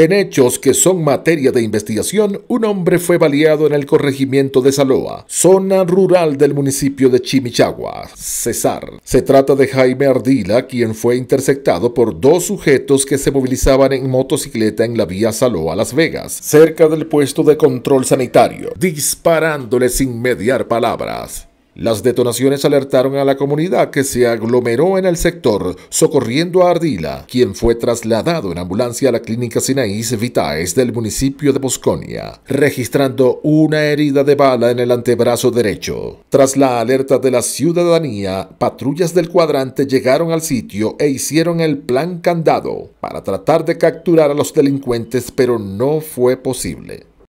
En hechos que son materia de investigación, un hombre fue baleado en el corregimiento de Saloa, zona rural del municipio de Chimichagua, César. Se trata de Jaime Ardila, quien fue interceptado por dos sujetos que se movilizaban en motocicleta en la vía Saloa, Las Vegas, cerca del puesto de control sanitario, disparándole sin mediar palabras. Las detonaciones alertaron a la comunidad que se aglomeró en el sector, socorriendo a Ardila, quien fue trasladado en ambulancia a la clínica Sinaís Vitaes del municipio de Bosconia, registrando una herida de bala en el antebrazo derecho. Tras la alerta de la ciudadanía, patrullas del cuadrante llegaron al sitio e hicieron el plan candado para tratar de capturar a los delincuentes, pero no fue posible.